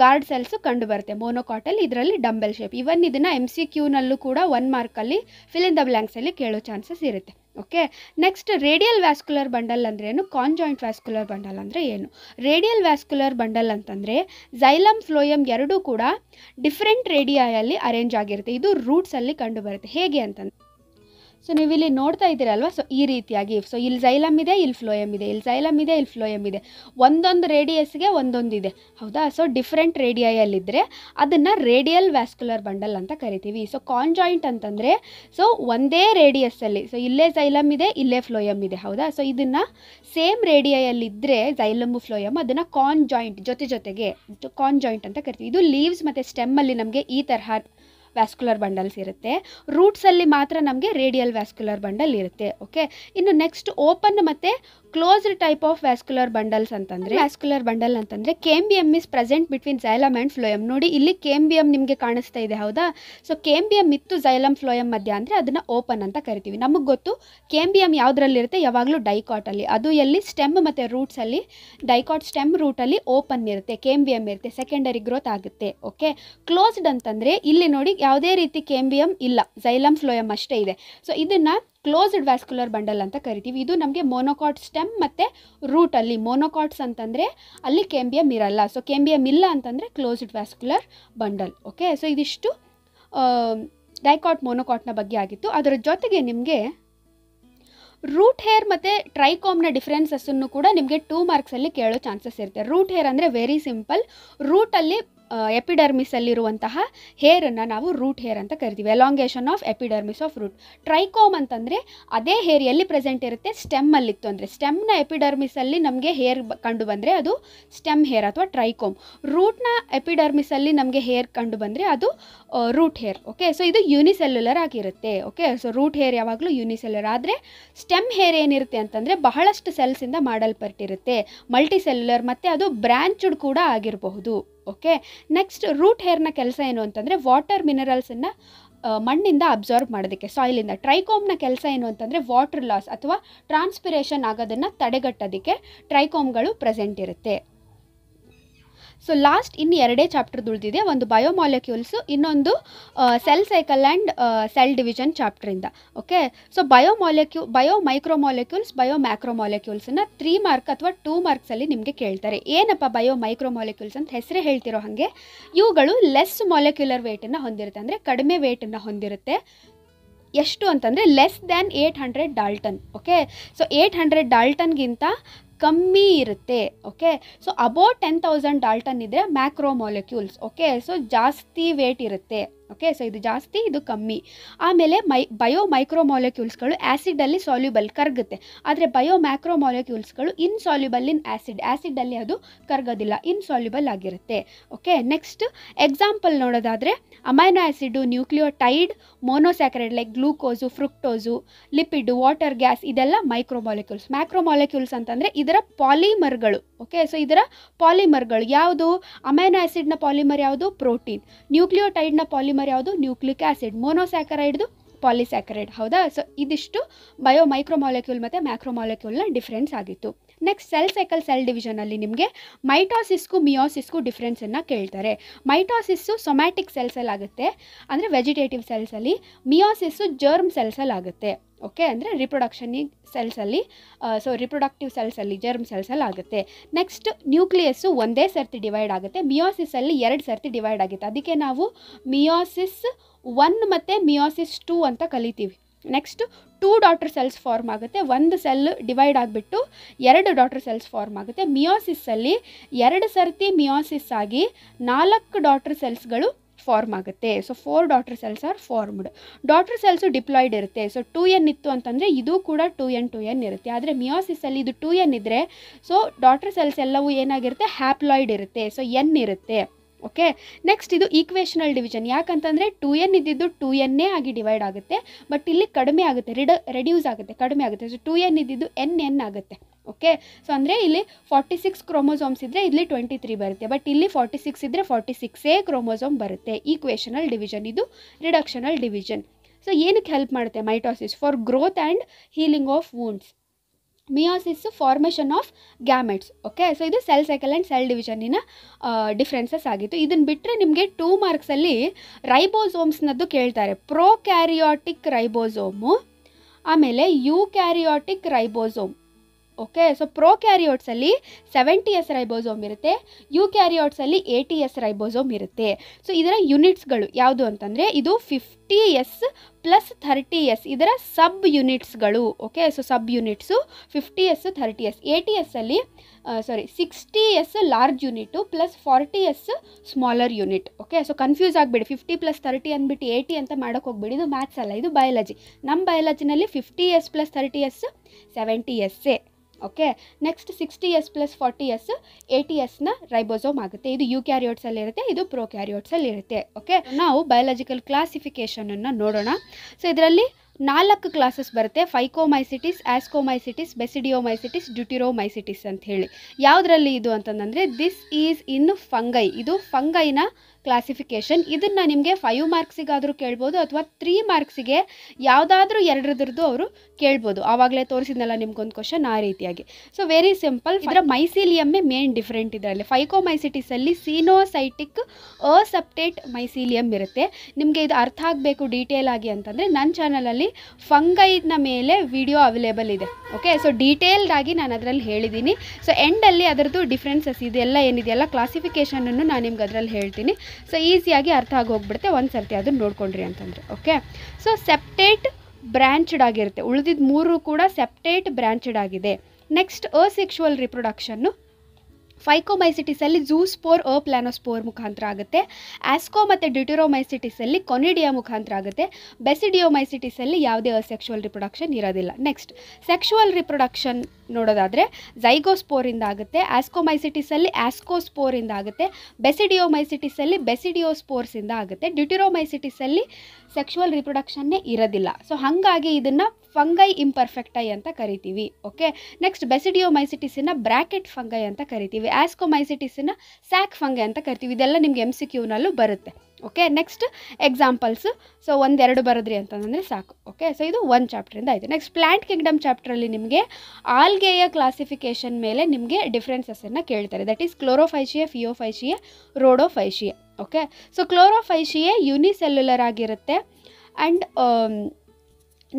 ಗಾರ್ಡ್ ಸೆಲ್ಸು ಕಂಡುಬರುತ್ತೆ ಮೋನೋಕಾಟಲ್ ಇದರಲ್ಲಿ ಡಂಬೆಲ್ ಶೇಪ್ ಇವನ್ ಇದನ್ನು ಎಮ್ ಸಿ ಕ್ಯೂನಲ್ಲೂ ಕೂಡ ಒನ್ ಮಾರ್ಕಲ್ಲಿ ಫಿಲಿನ್ ದ ಬ್ಲ್ಯಾಂಕ್ಸಲ್ಲಿ ಕೇಳೋ ಚಾನ್ಸಸ್ ಇರುತ್ತೆ okay next radial vascular bundle ಅಂದ್ರೆ ಏನು ಜಾಯಿಂಟ್ ವ್ಯಾಸ್ಕ್ಯುಲರ್ ಬಂಡಲ್ ಅಂದರೆ ಏನು ರೇಡಿಯಲ್ ವ್ಯಾಸ್ಕ್ಯುಲರ್ ಬಂಡಲ್ ಅಂತಂದರೆ ಝೈಲಮ್ ಫ್ಲೋಯಮ್ ಎರಡೂ ಕೂಡ ಡಿಫ್ರೆಂಟ್ ರೇಡಿಯಲ್ಲಿ ಅರೇಂಜ್ ಆಗಿರುತ್ತೆ ಇದು ರೂಟ್ಸಲ್ಲಿ ಕಂಡುಬರುತ್ತೆ ಹೇಗೆ ಅಂತಂದರೆ ಸೊ ನೀವು ಇಲ್ಲಿ ನೋಡ್ತಾ ಇದ್ದೀರಲ್ವ ಸೊ ಈ ರೀತಿಯಾಗಿ ಸೊ ಇಲ್ಲಿ ಜೈಲಮ್ ಇದೆ ಇಲ್ಲಿ ಫ್ಲೋಯಮ್ ಇದೆ ಇಲ್ಲಿ ಜೈಲಮ್ ಇದೆ ಇಲ್ಲಿ ಫ್ಲೋಯಮ್ ಇದೆ ಒಂದೊಂದು ರೇಡಿಯಸ್ಗೆ ಒಂದೊಂದಿದೆ ಹೌದಾ ಸೊ ಡಿಫ್ರೆಂಟ್ ರೇಡಿಯಲ್ಲಿದ್ದರೆ ಅದನ್ನು ರೇಡಿಯಲ್ ವ್ಯಾಸ್ಕ್ಯುಲರ್ ಬಂಡಲ್ ಅಂತ ಕರಿತೀವಿ ಸೊ ಕಾನ್ ಜಾಯಿಂಟ್ ಅಂತಂದರೆ ಸೊ ಒಂದೇ ರೇಡಿಯಸ್ಸಲ್ಲಿ ಸೊ ಇಲ್ಲೇ ಜೈಲಮ್ ಇದೆ ಇಲ್ಲೇ ಫ್ಲೋಯಮ್ ಇದೆ ಹೌದಾ ಸೊ ಇದನ್ನು ಸೇಮ್ ರೇಡಿಯಲ್ಲಿದ್ದರೆ ಜೈಲಮು ಫ್ಲೋಯಮ್ ಅದನ್ನು ಕಾನ್ ಜಾಯಿಂಟ್ ಜೊತೆ ಜೊತೆಗೆ ಕಾನ್ ಜಾಯಿಂಟ್ ಅಂತ ಕರಿತೀವಿ ಇದು ಲೀವ್ಸ್ ಮತ್ತು ಸ್ಟೆಮ್ಮಲ್ಲಿ ನಮಗೆ ಈ ತರಹ ವ್ಯಾಸ್ಕ್ಯುಲರ್ ಬಂಡಲ್ಸ್ ಇರುತ್ತೆ ರೂಟ್ಸಲ್ಲಿ ಮಾತ್ರ ನಮಗೆ ರೇಡಿಯಲ್ ವ್ಯಾಸ್ಕ್ಯುಲರ್ ಬಂಡಲ್ ಇರುತ್ತೆ ಓಕೆ ಇನ್ನು ನೆಕ್ಸ್ಟ್ ಓಪನ್ ಮತ್ತು closed type of vascular bundles ಅಂತಂದರೆ ವ್ಯಾಸ್ಕ್ಯುಲರ್ ಬಂಡಲ್ ಅಂತಂದರೆ ಕೆಮ್ is present between xylem and phloem ನೋಡಿ ಇಲ್ಲಿ ಕೆಮ್ ನಿಮಗೆ ಕಾಣಿಸ್ತಾ ಇದೆ ಹೌದಾ ಸೊ ಕೆಮ್ ಇತ್ತು ಜೈಲಮ್ ಫ್ಲೋಯಂ ಮಧ್ಯ ಅಂದರೆ ಅದನ್ನು ಓಪನ್ ಅಂತ ಕರಿತೀವಿ ನಮಗೆ ಗೊತ್ತು ಕೆಮ್ ಬಿ ಎಮ್ ಯಾವುದರಲ್ಲಿರುತ್ತೆ ಯಾವಾಗಲೂ ಡೈಕಾಟಲ್ಲಿ ಅದು ಎಲ್ಲಿ ಸ್ಟೆಮ್ ಮತ್ತು ರೂಟ್ಸಲ್ಲಿ ಡೈಕಾಟ್ ಸ್ಟೆಮ್ ರೂಟಲ್ಲಿ ಓಪನ್ ಇರುತ್ತೆ ಕೆಮ್ ಇರುತ್ತೆ ಸೆಕೆಂಡರಿ ಗ್ರೋತ್ ಆಗುತ್ತೆ ಓಕೆ ಕ್ಲೋಸ್ಡ್ ಅಂತಂದರೆ ಇಲ್ಲಿ ನೋಡಿ ಯಾವುದೇ ರೀತಿ ಕೆಮ್ ಇಲ್ಲ ಜೈಲಮ್ ಫ್ಲೋಯಮ್ ಅಷ್ಟೇ ಇದೆ ಸೊ ಇದನ್ನು ಕ್ಲೋಸ್ಡ್ ವ್ಯಾಸ್ಕ್ಯುಲರ್ ಬಂಡಲ್ ಅಂತ ಕರಿತೀವಿ ಇದು ನಮಗೆ ಮೊನೊಕಾಟ್ ಸ್ಟೆಮ್ ಮತ್ತು ರೂಟಲ್ಲಿ ಮೊನೊಕಾಟ್ಸ್ ಅಂತಂದರೆ ಅಲ್ಲಿ ಕೆಂಬಿಯಮ್ ಇರಲ್ಲ ಸೊ ಕೆಂಬಿಯಮ್ ಇಲ್ಲ ಅಂತಂದರೆ closed vascular bundle okay so ಇದಿಷ್ಟು ಡೈಕಾಟ್ ಮೊನೊಕಾಟ್ನ ಬಗ್ಗೆ ಆಗಿತ್ತು ಅದರ ಜೊತೆಗೆ ನಿಮಗೆ ರೂಟ್ ಹೇರ್ ಮತ್ತು ಟ್ರೈಕಾಮ್ನ ಡಿಫ್ರೆನ್ಸಸ್ಸನ್ನು ಕೂಡ ನಿಮಗೆ ಟೂ ಮಾರ್ಕ್ಸಲ್ಲಿ ಕೇಳೋ ಚಾನ್ಸಸ್ ಇರುತ್ತೆ ರೂಟ್ ಹೇರ್ ಅಂದರೆ ವೆರಿ ಸಿಂಪಲ್ ರೂಟಲ್ಲಿ ಎಪಿಡರ್ಮಿಸಲ್ಲಿರುವಂತಹ ಹೇರನ್ನು ನಾವು ರೂಟ್ ಹೇರ್ ಅಂತ ಕರಿತೀವಿ elongation of epidermis of root trichome ಅಂತಂದರೆ ಅದೇ ಹೇರ್ ಎಲ್ಲಿ ಪ್ರೆಸೆಂಟ್ ಇರುತ್ತೆ ಸ್ಟೆಮ್ಮಲ್ಲಿತ್ತು ಅಂದರೆ ಸ್ಟೆಮ್ನ ಎಪಿಡರ್ಮಿಸಲ್ಲಿ ನಮಗೆ ಹೇರ್ ಕಂಡು ಬಂದರೆ ಅದು ಸ್ಟೆಮ್ ಹೇರ್ ಅಥವಾ ಟ್ರೈಕೋಮ್ ರೂಟ್ನ ಎಪಿಡರ್ಮಿಸಲ್ಲಿ ನಮಗೆ ಹೇರ್ ಕಂಡು ಬಂದರೆ ಅದು ರೂಟ್ ಹೇರ್ ಓಕೆ ಸೊ ಇದು ಯೂನಿಸೆಲ್ಯುಲರ್ ಆಗಿರುತ್ತೆ ಓಕೆ ಸೊ ರೂಟ್ ಹೇರ್ ಯಾವಾಗಲೂ ಯೂನಿಸೆಲ್ಯುಲರ್ ಆದರೆ ಸ್ಟೆಮ್ ಹೇರ್ ಏನಿರುತ್ತೆ ಅಂತಂದರೆ ಬಹಳಷ್ಟು ಸೆಲ್ಸಿಂದ ಮಾಡಲ್ಪಟ್ಟಿರುತ್ತೆ ಮಲ್ಟಿ ಸೆಲ್ಯುಲರ್ ಮತ್ತು ಅದು ಬ್ರ್ಯಾಂಚ್ಡ್ ಕೂಡ ಆಗಿರಬಹುದು ಓಕೆ ನೆಕ್ಸ್ಟ್ ರೂಟ್ ಹೇರ್ನ ಕೆಲಸ ಏನು ಅಂತಂದರೆ ವಾಟರ್ ಮಿನರಲ್ಸನ್ನು ಮಣ್ಣಿಂದ ಅಬ್ಸರ್ವ್ ಮಾಡೋದಕ್ಕೆ ಸಾಯಿಲಿಂದ ಟ್ರೈಕೋಮ್ನ ಕೆಲಸ ಏನು ಅಂತಂದರೆ ವಾಟರ್ ಲಾಸ್ ಅಥವಾ ಟ್ರಾನ್ಸ್ಪಿರೇಷನ್ ಆಗೋದನ್ನು ತಡೆಗಟ್ಟೋದಕ್ಕೆ ಟ್ರೈಕೋಮ್ಗಳು ಪ್ರೆಸೆಂಟ್ ಇರುತ್ತೆ ಸೊ ಲಾಸ್ಟ್ ಇನ್ನು ಎರಡೇ ಚಾಪ್ಟರ್ ದುಳಿದಿದೆ ಒಂದು ಬಯೋಮಾಲಿಕ್ಯೂಲ್ಸು ಇನ್ನೊಂದು cell cycle and cell division ಚಾಪ್ಟ್ರಿಂದ ಓಕೆ ಸೊ ಬಯೋಮಾಲಿಕ್ಯೂ ಬಯೋ ಮಾಲಿಕ್ಯೂಲ್ಸ್ ಬಯೋ ಮಾಲಿಕ್ಯೂಲ್ಸನ್ನು ತ್ರೀ ಮಾರ್ಕ್ ಅಥವಾ ಟೂ ಮಾರ್ಕ್ಸಲ್ಲಿ ನಿಮಗೆ ಕೇಳ್ತಾರೆ ಏನಪ್ಪ ಬಯೋ ಮಾಲಿಕ್ಯೂಲ್ಸ್ ಅಂತ ಹೆಸರೇ ಹೇಳ್ತಿರೋ ಹಾಗೆ ಇವುಗಳು ಲೆಸ್ ಮಾಲಿಕ್ಯುಲರ್ ವೇಟನ್ನು ಹೊಂದಿರುತ್ತೆ ಅಂದರೆ ಕಡಿಮೆ ವೇಟನ್ನು ಹೊಂದಿರುತ್ತೆ ಎಷ್ಟು ಅಂತಂದರೆ less than eight hundred dalton okay so eight hundred ಡಾಲ್ಟನ್ಗಿಂತ ಕಮ್ಮಿ ಇರುತ್ತೆ okay so about ten thousand dalton ಇದ್ದರೆ ಮ್ಯಾಕ್ರೋ ಮಾಲಿಕ್ಯೂಲ್ಸ್ ಓಕೆ ಸೊ ಜಾಸ್ತಿ ವೇಟ್ ಇರುತ್ತೆ ಓಕೆ ಸೊ ಇದು ಜಾಸ್ತಿ ಇದು ಕಮ್ಮಿ ಆಮೇಲೆ ಮೈ ಬಯೋ ಮಾಲಿಕ್ಯೂಲ್ಸ್ಗಳು ಆ್ಯಸಿಡಲ್ಲಿ ಸಾಲ್ಯೂಬಲ್ ಕರಗುತ್ತೆ ಆದರೆ ಬಯೋ ಮ್ಯಾಕ್ರೋಮಾಲಿಕ್ಯೂಲ್ಸ್ಗಳು ಇನ್ಸಾಲ್ಯೂಬಲ್ ಇನ್ ಆ್ಯಸಿಡ್ ಆ್ಯಸಿಡಲ್ಲಿ ಅದು ಕರಗೋದಿಲ್ಲ ಇನ್ಸಾಲ್ಯೂಬಲ್ ಆಗಿರುತ್ತೆ ಓಕೆ ನೆಕ್ಸ್ಟ್ ಎಕ್ಸಾಂಪಲ್ ನೋಡೋದಾದರೆ amino acid nucleotide monosaccharide like glucose fructose lipid water gas ಇದೆಲ್ಲ ಮ್ಯಾಕ್ರೋ ಮಾಲಿಕ್ಯೂಲ್ಸ್ ಅಂತಂದರೆ ಇದರ ಪಾಲಿಮರ್ಗಳು ಓಕೆ ಸೊ ಇದರ ಪಾಲಿಮರ್ಗಳು ಯಾವುದು ಅಮೈನೋ ಆ್ಯಸಿಡ್ನ ಪಾಲಿಮರ್ ಯಾವುದು ಪ್ರೋಟೀನ್ ನ್ಯೂಕ್ಲಿಯೋಟೈಡ್ನ ಪಾಲಿಮರ್ ಪಾಲಿಮರ್ ಯಾವುದು ನ್ಯೂಕ್ಲಿಕ್ ಆ್ಯಸಿಡ್ ಮೋನೋಸ್ಯಾಕರೈಡ್ದು ಪಾಲಿಸ್ಯಾಕರೈಡ್ ಹೌದಾ ಸೊ ಇದಿಷ್ಟು ಬಯೋ ಮೈಕ್ರೋಮಾಲಿಕ್ಯೂಲ್ ಮತ್ತು ಮ್ಯಾಕ್ರೋಮಾಲಿಕ್ಯೂಲ್ನ ಡಿಫ್ರೆನ್ಸ್ ಆಗಿತ್ತು ನೆಕ್ಸ್ಟ್ ಸೆಲ್ ಸೈಕಲ್ ಸೆಲ್ ಡಿವಿಷನಲ್ಲಿ ನಿಮಗೆ ಮೈಟಾಸಿಸ್ಗೂ ಮಿಯೋಸಿಸ್ಗೂ ಡಿಫ್ರೆನ್ಸನ್ನು ಕೇಳ್ತಾರೆ ಮೈಟಾಸಿಸ್ಸು ಸೊಮ್ಯಾಟಿಕ್ ಸೆಲ್ಸಲ್ಲಾಗುತ್ತೆ ಆಗುತ್ತೆ ಅಂದರೆ ವೆಜಿಟೇಟಿವ್ ಸೆಲ್ಸಲ್ಲಿ ಮಿಯೋಸಿಸ್ಸು ಜರ್ಮ್ ಸೆಲ್ಸಲ್ಲಾಗುತ್ತೆ ಆಗುತ್ತೆ ಓಕೆ ಅಂದರೆ ರಿಪ್ರೊಡಕ್ಷನ್ ಸೆಲ್ಸಲ್ಲಿ ಸೊ ರಿಪ್ರೊಡಕ್ಟಿವ್ ಸೆಲ್ಸಲ್ಲಿ ಜರ್ಮ್ ಸೆಲ್ಸಲ್ಲಿ ಆಗುತ್ತೆ ನೆಕ್ಸ್ಟ್ ನ್ಯೂಕ್ಲಿಯಸ್ಸು ಒಂದೇ ಸರ್ತಿ ಡಿವೈಡ್ ಆಗುತ್ತೆ ಮಿಯೋಸಿಸಲ್ಲಿ ಎರಡು ಸರ್ತಿ ಡಿವೈಡ್ ಆಗುತ್ತೆ ಅದಕ್ಕೆ ನಾವು ಮಿಯೋಸಿಸ್ ಒನ್ ಮತ್ತು ಮಿಯೋಸಿಸ್ ಟೂ ಅಂತ ಕಲಿತೀವಿ next two daughter cells form ಆಗುತ್ತೆ ಒಂದು ಸೆಲ್ ಡಿವೈಡ್ ಆಗಿಬಿಟ್ಟು ಎರಡು ಡಾಟರ್ ಸೆಲ್ಸ್ ಫಾರ್ಮ್ ಆಗುತ್ತೆ ಮಿಯೋಸಿಸ್ಸಲ್ಲಿ ಎರಡು ಸರ್ತಿ ಮಿಯೋಸಿಸ್ ಆಗಿ ನಾಲ್ಕು ಡಾಟರ್ ಸೆಲ್ಸ್ಗಳು ಫಾರ್ಮ್ ಆಗುತ್ತೆ so four daughter cells are formed daughter cells diploid ಇರುತ್ತೆ ಸೊ ಟೂ ಎನ್ ಇತ್ತು ಅಂತಂದರೆ ಇದು ಕೂಡ ಟೂ ಎನ್ ಟು ಎನ್ ಇರುತ್ತೆ ಆದರೆ ಮಿಯೋಸಿಸಲ್ಲಿ ಇದು ಟೂ ಎನ್ ಇದ್ದರೆ ಸೊ ಡಾಟರ್ ಸೆಲ್ಸ್ ಎಲ್ಲವೂ ಏನಾಗಿರುತ್ತೆ ಹ್ಯಾಪ್ಲಾಯ್ಡ್ ಇರುತ್ತೆ ಸೊ ಎನ್ ಇರುತ್ತೆ ಓಕೆ ನೆಕ್ಸ್ಟ್ ಇದು ಈಕ್ವೇಷನಲ್ ಡಿವಿಷನ್ ಯಾಕಂತಂದರೆ ಟು ಎನ್ ಇದ್ದಿದ್ದು ಟು ಎನ್ನೇ ಆಗಿ ಡಿವೈಡ್ ಆಗುತ್ತೆ ಬಟ್ ಇಲ್ಲಿ ಕಡಿಮೆ ಆಗುತ್ತೆ ರಿಡ ರೆಡ್ಯೂಸ್ ಆಗುತ್ತೆ ಕಡಿಮೆ ಆಗುತ್ತೆ ಸೊ ಟು ಎನ್ ಇದ್ದಿದ್ದು ಎನ್ ಎನ್ ಆಗುತ್ತೆ ಓಕೆ ಸೊ ಅಂದರೆ ಇಲ್ಲಿ ಫಾರ್ಟಿ ಸಿಕ್ಸ್ ಕ್ರೋಮೋಸೋಮ್ಸ್ ಇದ್ದರೆ ಇಲ್ಲಿ ಟ್ವೆಂಟಿ ತ್ರೀ ಬರುತ್ತೆ ಬಟ್ ಇಲ್ಲಿ ಫಾರ್ಟಿ ಸಿಕ್ಸ್ ಇದ್ದರೆ ಫಾರ್ಟಿ ಸಿಕ್ಸೇ ಕ್ರೋಮೋಸೋಮ್ ಬರುತ್ತೆ ಈಕ್ವೇಶನಲ್ ಡಿವಿಷನ್ ಇದು ರಿಡಕ್ಷನಲ್ ಡಿವಿಷನ್ ಸೊ ಏನಕ್ಕೆ ಹೆಲ್ಪ್ ಮಾಡುತ್ತೆ mitosis for growth and healing of wounds meiosis formation of gametes okay so ಇದು ಸೆಲ್ ಸೈಕಲ್ ಆ್ಯಂಡ್ ಸೆಲ್ ಡಿವಿಷನಿನ ಡಿಫ್ರೆನ್ಸಸ್ ಆಗಿತ್ತು ಇದನ್ನು ಬಿಟ್ಟರೆ ನಿಮಗೆ ಟೂ ಮಾರ್ಕ್ಸಲ್ಲಿ ರೈಬೋಸೋಮ್ಸ್ನದ್ದು ಕೇಳ್ತಾರೆ ಪ್ರೊ ಕ್ಯಾರಿಯಾಟಿಕ್ ರೈಬೋಸೋಮು ಆಮೇಲೆ eukaryotic ribosome okay so ಪ್ರೋ ಕ್ಯಾರಿಯೋಟ್ಸಲ್ಲಿ ಸೆವೆಂಟಿ ಎಸ್ ರೈಬೋಸೋಮ್ ಇರುತ್ತೆ ಯು ಕ್ಯಾರಿಯೋಟ್ಸಲ್ಲಿ ಏಯ್ಟಿ ಎಸ್ ರೈಬೋಸೋಮ್ ಇರುತ್ತೆ ಸೊ ಇದರ ಯೂನಿಟ್ಸ್ಗಳು ಯಾವುದು ಅಂತಂದರೆ ಇದು fifty S plus thirty S ಇದರ ಸಬ್ ಯುನಿಟ್ಸ್ಗಳು okay so subunits fifty S thirty S eighty ಎಸ್ಸಲ್ಲಿ sorry sixty S large unit plus forty S smaller unit okay so confuse ಆಗಬೇಡಿ ಫಿಫ್ಟಿ ಪ್ಲಸ್ ಥರ್ಟಿ ಅಂದ್ಬಿಟ್ಟು ಏಯ್ಟಿ ಅಂತ ಮಾಡೋಕ್ಕೆ ಹೋಗ್ಬೇಡಿ ಇದು ಮ್ಯಾಥ್ಸ್ ಅಲ್ಲ ಇದು ಬಯಾಲಜಿ ನಮ್ಮ ಬಯಾಲಜಿನಲ್ಲಿ fifty S plus thirty S seventy ಎಸ್ಸೇ okay next sixty S plus forty S eighty ಎಸ್ನ ರೈಬೋಸೋಮ್ ಆಗುತ್ತೆ ಇದು ಯು ಕ್ಯಾರಿಯೋಟ್ಸಲ್ಲಿ ಇರುತ್ತೆ ಇದು ಪ್ರೋ ಕ್ಯಾರಿಯೋಟ್ಸಲ್ಲಿ ಇರುತ್ತೆ ಓಕೆ ನಾವು ಬಯಲಾಜಿಕಲ್ ಕ್ಲಾಸಿಫಿಕೇಷನನ್ನು ನೋಡೋಣ ಸೊ ಇದರಲ್ಲಿ ನಾಲ್ಕು ಕ್ಲಾಸಸ್ ಬರುತ್ತೆ ಫೈಕೋಮೈಸಿಟಿಸ್ ಆಸ್ಕೋಮೈಸಿಟಿಸ್ ಬೆಸಿಡಿಯೋಮೈಸಿಟಿಸ್ ಡ್ಯುಟಿರೋಮೈಸಿಟಿಸ್ ಅಂತ ಹೇಳಿ ಯಾವುದರಲ್ಲಿ ಇದು ಅಂತಂದರೆ ದಿಸ್ ಈಸ್ ಇನ್ ಫಂಗೈ ಇದು ಫಂಗೈನ ಕ್ಲಾಸಿಫಿಕೇಷನ್ ಇದನ್ನು ನಿಮಗೆ ಫೈವ್ ಮಾರ್ಕ್ಸಿಗಾದರೂ ಕೇಳ್ಬೋದು ಅಥವಾ ತ್ರೀ ಮಾರ್ಕ್ಸಿಗೆ ಯಾವುದಾದ್ರೂ ಎರಡರದ್ದು ಅವರು ಕೇಳ್ಬೋದು ಆವಾಗಲೇ ತೋರಿಸಿದ್ನಲ್ಲ ನಿಮ್ಗೊಂದು ಕ್ವಶನ್ ಆ ರೀತಿಯಾಗಿ ಸೊ ವೆರಿ ಸಿಂಪಲ್ ಇದರ ಮೈಸೀಲಿಯಮ್ಮೆ ಮೇನ್ ಡಿಫ್ರೆಂಟ್ ಇದರಲ್ಲಿ ಫೈಕೋಮೈಸಿಟಿಸಲ್ಲಿ ಸೀನೋಸೈಟಿಕ್ ಅಸಪ್ಟೇಟ್ ಮೈಸೀಲಿಯಮ್ ಇರುತ್ತೆ ನಿಮಗೆ ಇದು ಅರ್ಥ ಆಗಬೇಕು ಡೀಟೇಲ್ ಆಗಿ ಅಂತಂದರೆ ನನ್ನ ಚಾನಲಲ್ಲಿ ಫಂಗೈನ ಮೇಲೆ ವಿಡಿಯೋ ಅವೈಲೇಬಲ್ ಇದೆ ಓಕೆ ಸೊ ಡೀಟೇಲ್ಡ್ ಆಗಿ ನಾನು ಅದರಲ್ಲಿ ಹೇಳಿದ್ದೀನಿ ಸೊ ಎಂಡಲ್ಲಿ ಅದರದ್ದು ಡಿಫ್ರೆನ್ಸಸ್ ಇದೆಲ್ಲ ಏನಿದೆಯಲ್ಲ ಕ್ಲಾಸಿಫಿಕೇಶನನ್ನು ನಾನು ನಿಮ್ಗೆ ಅದರಲ್ಲಿ ಹೇಳ್ತೀನಿ ಸೊ ಈಸಿಯಾಗಿ ಅರ್ಥ ಆಗಿ ಹೋಗ್ಬಿಡುತ್ತೆ ಒಂದು ಸರ್ತಿ ಅದನ್ನು ನೋಡ್ಕೊಂಡ್ರಿ ಅಂತಂದರೆ ಓಕೆ ಸೊ ಸೆಪ್ಟೇಟ್ ಬ್ರ್ಯಾಂಚ್ಡ್ ಆಗಿರುತ್ತೆ ಉಳಿದಿದ್ದ ಮೂರು ಕೂಡ ಸೆಪ್ಟೇಟ್ ಬ್ರ್ಯಾಂಚ್ಡ್ ಆಗಿದೆ ನೆಕ್ಸ್ಟ್ ಅಸೆಕ್ಷುವಲ್ ರಿಪ್ರೊಡಕ್ಷನ್ನು ಫೈಕೋಮೈಸಿಟಿಸಲ್ಲಿ ಜೂಸ್ಪೋರ್ ಅಪ್ಲಾನೋಸ್ಪೋರ್ ಮುಖಾಂತರ ಆಗುತ್ತೆ ಆಸ್ಕೋ ಮತ್ತು ಡ್ಯೂಟಿರೋಮೈಸಿಟಿಸಲ್ಲಿ ಕೊನಿಡಿಯಾ ಮುಖಾಂತರ ಆಗುತ್ತೆ ಬೆಸಿಡಿಯೋಮೈಸಿಟಿಸಲ್ಲಿ ಯಾವುದೇ ಅಸೆಕ್ಷುವಲ್ ರಿಪ್ರೊಡಕ್ಷನ್ ಇರೋದಿಲ್ಲ ನೆಕ್ಸ್ಟ್ ಸೆಕ್ಷುವಲ್ ರಿಪ್ರೊಡಕ್ಷನ್ ನೋಡೋದಾದರೆ ಜೈಗೋಸ್ಪೋರಿಂದ ಆಗುತ್ತೆ ಆಸ್ಕೋಮೈಸಿಟಿಸಲ್ಲಿ ಆಸ್ಕೋಸ್ಪೋರಿಂದ ಆಗುತ್ತೆ ಬೆಸಿಡಿಯೋಮೈಸಿಟಿಸಲ್ಲಿ ಬೆಸಿಡಿಯೋಸ್ಪೋರ್ಸಿಂದ ಆಗುತ್ತೆ ಡ್ಯೂಟಿರೋಮೈಸಿಟಿಸಲ್ಲಿ ಸೆಕ್ಷುವಲ್ ರಿಪ್ರೊಡಕ್ಷನ್ನೇ ಇರೋದಿಲ್ಲ ಸೊ ಹಾಗಾಗಿ ಇದನ್ನು ಫಂಗೈ ಇಂಪರ್ಫೆಕ್ಟೈ ಅಂತ ಕರಿತೀವಿ ಓಕೆ ನೆಕ್ಸ್ಟ್ ಮೈಸಿಟಿಸಿನ ಬ್ರ್ಯಾಕೆಟ್ ಫಂಗೈ ಅಂತ ಕರಿತೀವಿ ಮೈಸಿಟಿಸಿನ ಸ್ಯಾಕ್ ಫಂಗೈ ಅಂತ ಕರಿತೀವಿ ಇದೆಲ್ಲ ನಿಮ್ಗೆ ಎಮ್ ಸಿ ಕ್ಯೂನಲ್ಲೂ ಬರುತ್ತೆ ಓಕೆ ನೆಕ್ಸ್ಟ್ ಎಕ್ಸಾಂಪಲ್ಸ್ ಸೊ ಒಂದೆರಡು ಬರದ್ರಿ ಅಂತಂದರೆ ಸಾಕು ಓಕೆ ಸೊ ಇದು ಒಂದು ಚಾಪ್ಟ್ರಿಂದ ಆಯಿತು ನೆಕ್ಸ್ಟ್ ಪ್ಲ್ಯಾಂಟ್ ಕಿಂಗ್ಡಮ್ ಚಾಪ್ಟ್ರಲ್ಲಿ ನಿಮಗೆ ಆಲ್ಗೆಯ ಕ್ಲಾಸಿಫಿಕೇಷನ್ ಮೇಲೆ ನಿಮಗೆ ಡಿಫ್ರೆನ್ಸಸ್ಸನ್ನು ಕೇಳ್ತಾರೆ that is chlorophyceae phaeophyceae rhodophyceae okay so chlorophyceae unicellular ಆಗಿರುತ್ತೆ ಆ್ಯಂಡ್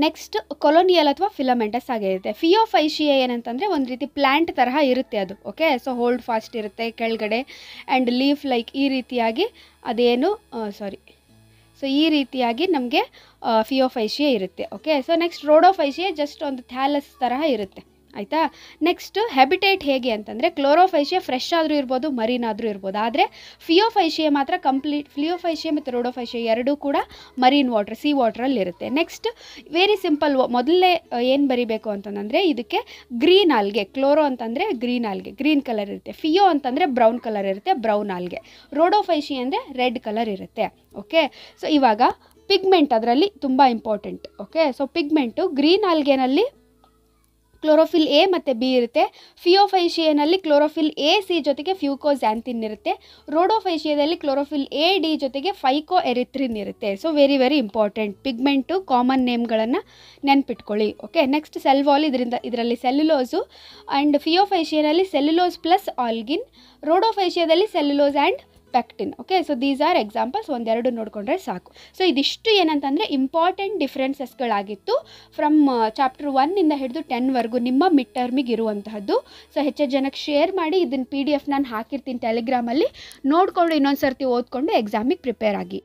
ನೆಕ್ಸ್ಟ್ ಕೊಲೋನಿಯಲ್ ಅಥವಾ ಫಿಲಮೆಂಟಸ್ ಆಗಿರುತ್ತೆ ಫಿಯೋಫೈಶಿಯ ಏನಂತಂದರೆ ಒಂದು ರೀತಿ ಪ್ಲ್ಯಾಂಟ್ ತರಹ ಇರುತ್ತೆ ಅದು ಓಕೆ ಸೊ ಹೋಲ್ಡ್ ಫಾಸ್ಟ್ ಇರುತ್ತೆ ಕೆಳಗಡೆ ಆ್ಯಂಡ್ ಲೀಫ್ ಲೈಕ್ ಈ ರೀತಿಯಾಗಿ ಅದೇನು ಸಾರಿ ಸೊ ಈ ರೀತಿಯಾಗಿ ನಮಗೆ ಫಿಯೋಫೈಶಿಯ ಇರುತ್ತೆ okay so next rhodophyceae just ಒಂದು ಥ್ಯಾಲಸ್ ತರಹ ಇರುತ್ತೆ ಆಯಿತಾ ನೆಕ್ಸ್ಟ್ ಹ್ಯಾಬಿಟೇಟ್ ಹೇಗೆ ಅಂತಂದರೆ ಕ್ಲೋರೋಫೈಷಿಯ ಫ್ರೆಶ್ ಆದರೂ ಇರ್ಬೋದು ಆದರೂ ಇರ್ಬೋದು ಆದರೆ ಫಿಯೋಫೈಶಿಯಾ ಮಾತ್ರ ಕಂಪ್ಲೀಟ್ ಫ್ಲಿಯೋಫೈಶಿಯಾ ಮತ್ತು ರೋಡೋಫೈಶಿಯಾ ಎರಡೂ ಕೂಡ ಮರೀನ್ ವಾಟರ್ ಸಿ ವಾಟ್ರಲ್ಲಿ ಇರುತ್ತೆ ನೆಕ್ಸ್ಟ್ ವೆರಿ ಸಿಂಪಲ್ ಮೊದಲೇ ಏನು ಬರಿಬೇಕು ಅಂತಂದರೆ ಇದಕ್ಕೆ ಗ್ರೀನ್ ಆಲ್ಗೆ ಕ್ಲೋರೋ ಅಂತಂದರೆ ಗ್ರೀನ್ ಆಲ್ಗೆ ಗ್ರೀನ್ ಕಲರ್ ಇರುತ್ತೆ ಫಿಯೋ ಅಂತಂದರೆ ಬ್ರೌನ್ ಕಲರ್ ಇರುತ್ತೆ ಬ್ರೌನ್ ಆಲ್ಗೆ ರೋಡೋಫೈಶಿ ಅಂದರೆ ರೆಡ್ ಕಲರ್ ಇರುತ್ತೆ ಓಕೆ ಸೊ ಇವಾಗ ಪಿಗ್ಮೆಂಟ್ ಅದರಲ್ಲಿ ತುಂಬ important okay so pigment green ಆಲ್ಗೆನಲ್ಲಿ ಕ್ಲೋರೋಫಿಲ್ ಎ ಮತ್ತು ಬಿ ಇರುತ್ತೆ ಫಿಯೋಫೈಶಿಯನಲ್ಲಿ ಕ್ಲೋರೋಫಿಲ್ ಎ ಸಿ ಜೊತೆಗೆ ಫ್ಯೂಕೋಸ್ ಇರುತ್ತೆ ರೋಡೋಫೈಶಿಯದಲ್ಲಿ ಕ್ಲೋರೋಫಿಲ್ ಎ ಡಿ ಜೊತೆಗೆ ಫೈಕೋ ಎರಿಥ್ರಿನ್ ಇರುತ್ತೆ so very very important pigment common ನೇಮ್ಗಳನ್ನು ನೆನ್ಪಿಟ್ಕೊಳ್ಳಿ ಓಕೆ ನೆಕ್ಸ್ಟ್ ಸೆಲ್ವಾಲ್ ಇದರಿಂದ ಇದರಲ್ಲಿ ಸೆಲ್ಯುಲೋಸು ಆ್ಯಂಡ್ ಫಿಯೋಫೈಶಿಯನಲ್ಲಿ ಸೆಲ್ಯುಲೋಸ್ ಪ್ಲಸ್ ಆಲ್ಗಿನ್ ರೋಡೋಫೈಷಿಯಾದಲ್ಲಿ cellulose and pectin okay so these are examples ಒಂದೆರಡು ನೋಡಿಕೊಂಡ್ರೆ ಸಾಕು ಸೊ ಇದಿಷ್ಟು ಏನಂತಂದರೆ ಇಂಪಾರ್ಟೆಂಟ್ ಡಿಫ್ರೆನ್ಸಸ್ಗಳಾಗಿತ್ತು ಫ್ರಮ್ ಚಾಪ್ಟರ್ uh, ಒನ್ನಿಂದ ಹಿಡಿದು ಟೆನ್ವರೆಗೂ ನಿಮ್ಮ ಮಿಡ್ ಟರ್ಮಿಗೆ ಇರುವಂತಹದ್ದು ಸೊ ಹೆಚ್ಚು ಜನಕ್ಕೆ ಶೇರ್ ಮಾಡಿ ಇದನ್ನು ಪಿ ಡಿ ಎಫ್ ನಾನು ಹಾಕಿರ್ತೀನಿ ಟೆಲಿಗ್ರಾಮಲ್ಲಿ ನೋಡಿಕೊಂಡು ಇನ್ನೊಂದು ಸರ್ತಿ ಓದ್ಕೊಂಡು ಎಕ್ಸಾಮಿಗೆ ಪ್ರಿಪೇರ್ ಆಗಿ